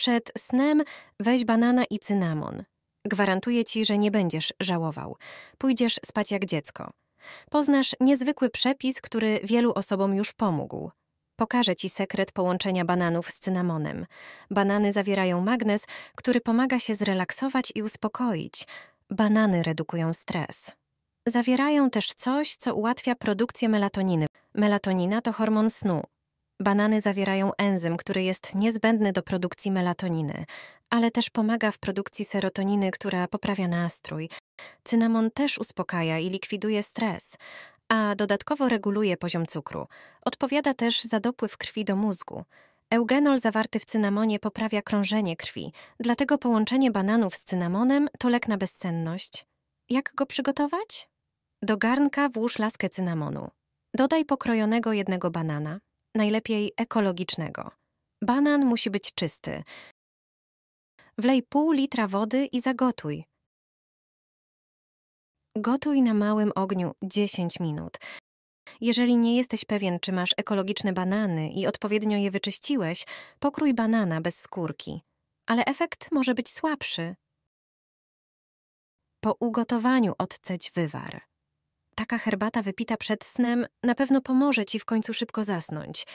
Przed snem weź banana i cynamon. Gwarantuję ci, że nie będziesz żałował. Pójdziesz spać jak dziecko. Poznasz niezwykły przepis, który wielu osobom już pomógł. Pokażę ci sekret połączenia bananów z cynamonem. Banany zawierają magnez, który pomaga się zrelaksować i uspokoić. Banany redukują stres. Zawierają też coś, co ułatwia produkcję melatoniny. Melatonina to hormon snu, Banany zawierają enzym, który jest niezbędny do produkcji melatoniny, ale też pomaga w produkcji serotoniny, która poprawia nastrój. Cynamon też uspokaja i likwiduje stres, a dodatkowo reguluje poziom cukru. Odpowiada też za dopływ krwi do mózgu. Eugenol zawarty w cynamonie poprawia krążenie krwi, dlatego połączenie bananów z cynamonem to lek na bezsenność. Jak go przygotować? Do garnka włóż laskę cynamonu. Dodaj pokrojonego jednego banana, najlepiej ekologicznego. Banan musi być czysty. Wlej pół litra wody i zagotuj. Gotuj na małym ogniu 10 minut. Jeżeli nie jesteś pewien, czy masz ekologiczne banany i odpowiednio je wyczyściłeś, pokrój banana bez skórki. Ale efekt może być słabszy. Po ugotowaniu odceć wywar taka herbata wypita przed snem na pewno pomoże ci w końcu szybko zasnąć.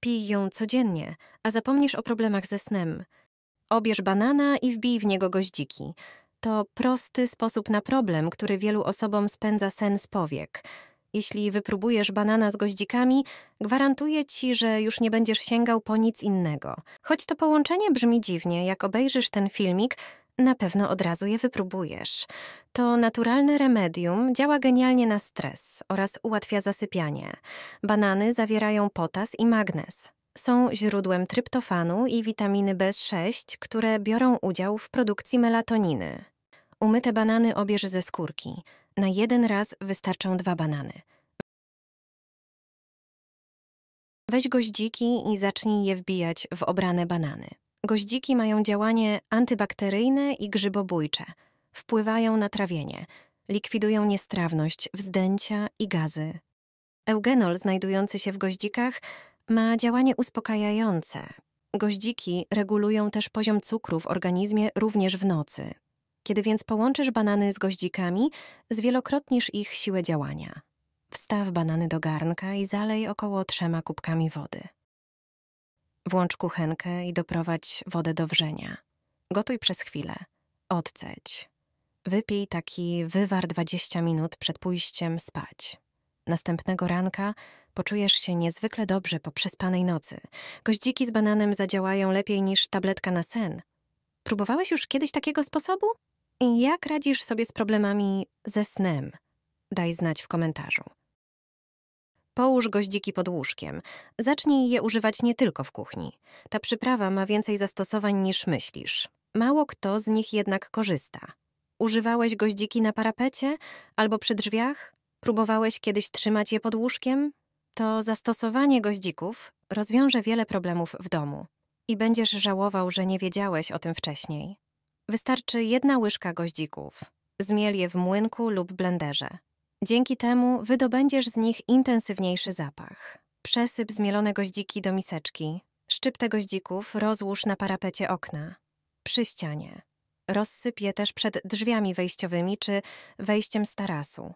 Pij ją codziennie, a zapomnisz o problemach ze snem. Obierz banana i wbij w niego goździki. To prosty sposób na problem, który wielu osobom spędza sen z powiek. Jeśli wypróbujesz banana z goździkami, gwarantuję ci, że już nie będziesz sięgał po nic innego. Choć to połączenie brzmi dziwnie, jak obejrzysz ten filmik, na pewno od razu je wypróbujesz. To naturalne remedium działa genialnie na stres oraz ułatwia zasypianie. Banany zawierają potas i magnez. Są źródłem tryptofanu i witaminy B6, które biorą udział w produkcji melatoniny. Umyte banany obierz ze skórki. Na jeden raz wystarczą dwa banany. Weź goździki i zacznij je wbijać w obrane banany. Goździki mają działanie antybakteryjne i grzybobójcze. Wpływają na trawienie, likwidują niestrawność, wzdęcia i gazy. Eugenol znajdujący się w goździkach ma działanie uspokajające. Goździki regulują też poziom cukru w organizmie również w nocy. Kiedy więc połączysz banany z goździkami, zwielokrotnisz ich siłę działania. Wstaw banany do garnka i zalej około trzema kubkami wody. Włącz kuchenkę i doprowadź wodę do wrzenia. Gotuj przez chwilę. Odceć. Wypij taki wywar 20 minut przed pójściem spać. Następnego ranka poczujesz się niezwykle dobrze po przespanej nocy. Goździki z bananem zadziałają lepiej niż tabletka na sen. Próbowałeś już kiedyś takiego sposobu? I jak radzisz sobie z problemami ze snem? Daj znać w komentarzu. Połóż goździki pod łóżkiem. Zacznij je używać nie tylko w kuchni. Ta przyprawa ma więcej zastosowań niż myślisz. Mało kto z nich jednak korzysta. Używałeś goździki na parapecie albo przy drzwiach? Próbowałeś kiedyś trzymać je pod łóżkiem? To zastosowanie goździków rozwiąże wiele problemów w domu i będziesz żałował, że nie wiedziałeś o tym wcześniej. Wystarczy jedna łyżka goździków. Zmiel je w młynku lub blenderze. Dzięki temu wydobędziesz z nich intensywniejszy zapach. Przesyp zmielone goździki do miseczki. Szczyptę goździków rozłóż na parapecie okna. Przy ścianie. Rozsyp je też przed drzwiami wejściowymi czy wejściem z tarasu.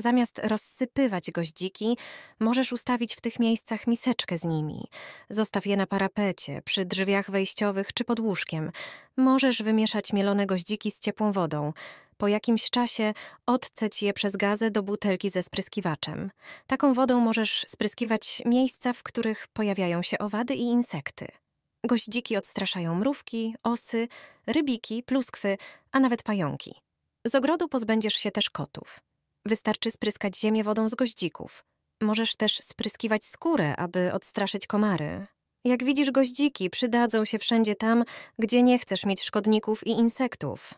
Zamiast rozsypywać goździki, możesz ustawić w tych miejscach miseczkę z nimi. Zostaw je na parapecie, przy drzwiach wejściowych czy pod łóżkiem. Możesz wymieszać mielone goździki z ciepłą wodą. Po jakimś czasie odceć je przez gazę do butelki ze spryskiwaczem. Taką wodą możesz spryskiwać miejsca, w których pojawiają się owady i insekty. Goździki odstraszają mrówki, osy, rybiki, pluskwy, a nawet pająki. Z ogrodu pozbędziesz się też kotów. Wystarczy spryskać ziemię wodą z goździków. Możesz też spryskiwać skórę, aby odstraszyć komary. Jak widzisz, goździki przydadzą się wszędzie tam, gdzie nie chcesz mieć szkodników i insektów.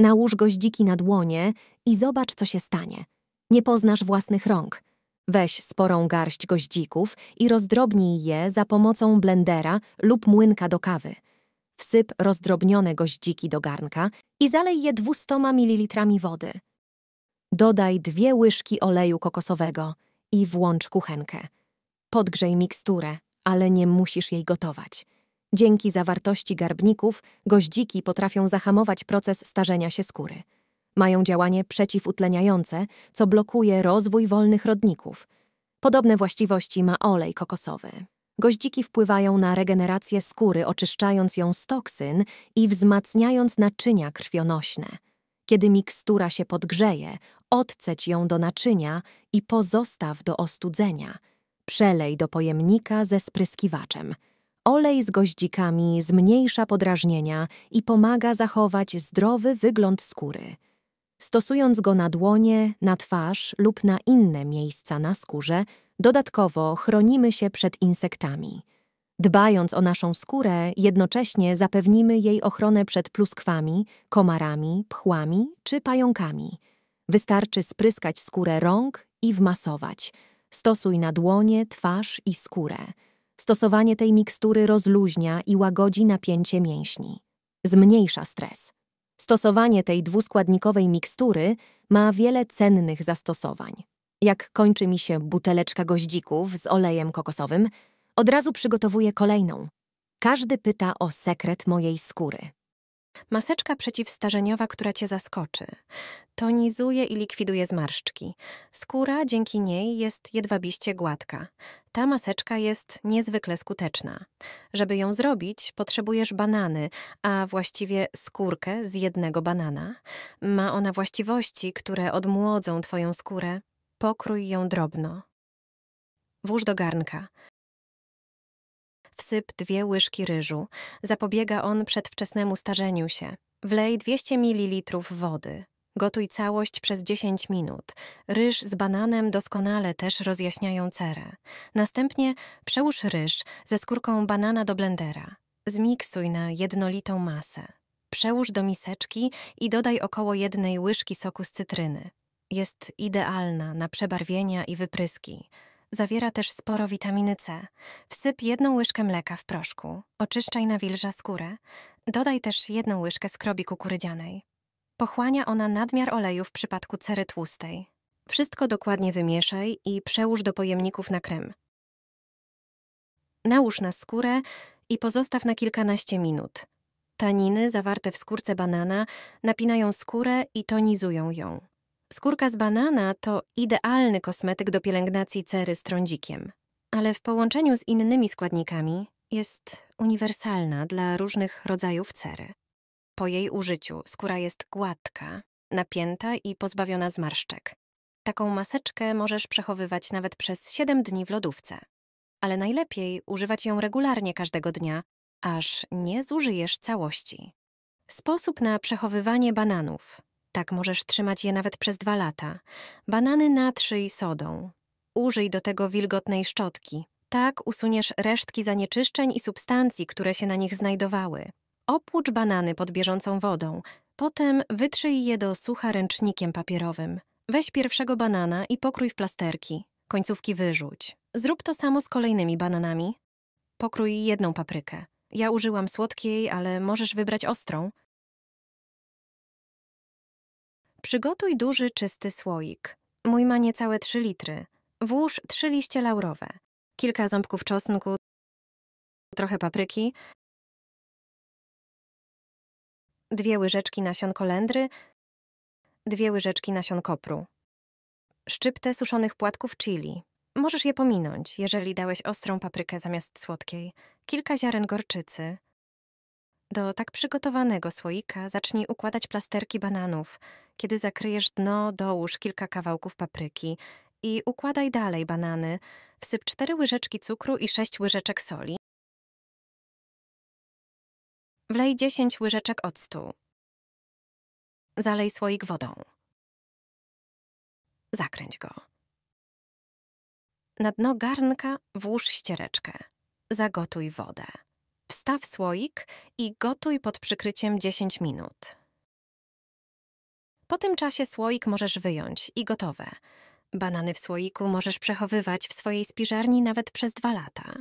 Nałóż goździki na dłonie i zobacz, co się stanie. Nie poznasz własnych rąk. Weź sporą garść goździków i rozdrobnij je za pomocą blendera lub młynka do kawy. Wsyp rozdrobnione goździki do garnka i zalej je 200 ml wody. Dodaj dwie łyżki oleju kokosowego i włącz kuchenkę. Podgrzej miksturę, ale nie musisz jej gotować. Dzięki zawartości garbników goździki potrafią zahamować proces starzenia się skóry. Mają działanie przeciwutleniające, co blokuje rozwój wolnych rodników. Podobne właściwości ma olej kokosowy. Goździki wpływają na regenerację skóry, oczyszczając ją z toksyn i wzmacniając naczynia krwionośne. Kiedy mikstura się podgrzeje, odceć ją do naczynia i pozostaw do ostudzenia. Przelej do pojemnika ze spryskiwaczem. Olej z goździkami zmniejsza podrażnienia i pomaga zachować zdrowy wygląd skóry. Stosując go na dłonie, na twarz lub na inne miejsca na skórze, dodatkowo chronimy się przed insektami. Dbając o naszą skórę, jednocześnie zapewnimy jej ochronę przed pluskwami, komarami, pchłami czy pająkami. Wystarczy spryskać skórę rąk i wmasować. Stosuj na dłonie, twarz i skórę. Stosowanie tej mikstury rozluźnia i łagodzi napięcie mięśni. Zmniejsza stres. Stosowanie tej dwuskładnikowej mikstury ma wiele cennych zastosowań. Jak kończy mi się buteleczka goździków z olejem kokosowym, od razu przygotowuję kolejną. Każdy pyta o sekret mojej skóry. Maseczka przeciwstarzeniowa, która cię zaskoczy. Tonizuje i likwiduje zmarszczki. Skóra dzięki niej jest jedwabiście gładka. Ta maseczka jest niezwykle skuteczna. Żeby ją zrobić, potrzebujesz banany, a właściwie skórkę z jednego banana. Ma ona właściwości, które odmłodzą twoją skórę. Pokrój ją drobno. Włóż do garnka. Wsyp dwie łyżki ryżu. Zapobiega on przedwczesnemu starzeniu się. Wlej 200 ml wody. Gotuj całość przez 10 minut. Ryż z bananem doskonale też rozjaśniają cerę. Następnie przełóż ryż ze skórką banana do blendera. Zmiksuj na jednolitą masę. Przełóż do miseczki i dodaj około jednej łyżki soku z cytryny. Jest idealna na przebarwienia i wypryski. Zawiera też sporo witaminy C. Wsyp jedną łyżkę mleka w proszku. Oczyszczaj nawilża skórę. Dodaj też jedną łyżkę skrobi kukurydzianej. Pochłania ona nadmiar oleju w przypadku cery tłustej. Wszystko dokładnie wymieszaj i przełóż do pojemników na krem. Nałóż na skórę i pozostaw na kilkanaście minut. Taniny zawarte w skórce banana napinają skórę i tonizują ją. Skórka z banana to idealny kosmetyk do pielęgnacji cery z trądzikiem, ale w połączeniu z innymi składnikami jest uniwersalna dla różnych rodzajów cery. Po jej użyciu skóra jest gładka, napięta i pozbawiona zmarszczek. Taką maseczkę możesz przechowywać nawet przez 7 dni w lodówce. Ale najlepiej używać ją regularnie każdego dnia, aż nie zużyjesz całości. Sposób na przechowywanie bananów. Tak możesz trzymać je nawet przez dwa lata. Banany natrzyj sodą. Użyj do tego wilgotnej szczotki. Tak usuniesz resztki zanieczyszczeń i substancji, które się na nich znajdowały. Opłucz banany pod bieżącą wodą, potem wytrzyj je do sucha ręcznikiem papierowym. Weź pierwszego banana i pokrój w plasterki. Końcówki wyrzuć. Zrób to samo z kolejnymi bananami. Pokrój jedną paprykę. Ja użyłam słodkiej, ale możesz wybrać ostrą. Przygotuj duży, czysty słoik. Mój ma niecałe 3 litry. Włóż 3 liście laurowe, kilka ząbków czosnku, trochę papryki, dwie łyżeczki nasion kolendry, dwie łyżeczki nasion kopru. Szczyptę suszonych płatków chili. Możesz je pominąć, jeżeli dałeś ostrą paprykę zamiast słodkiej. Kilka ziaren gorczycy. Do tak przygotowanego słoika zacznij układać plasterki bananów – kiedy zakryjesz dno, dołóż kilka kawałków papryki i układaj dalej banany. Wsyp 4 łyżeczki cukru i 6 łyżeczek soli. Wlej 10 łyżeczek octu. Zalej słoik wodą. Zakręć go. Na dno garnka włóż ściereczkę. Zagotuj wodę. Wstaw słoik i gotuj pod przykryciem 10 minut. Po tym czasie słoik możesz wyjąć i gotowe. Banany w słoiku możesz przechowywać w swojej spiżarni nawet przez dwa lata.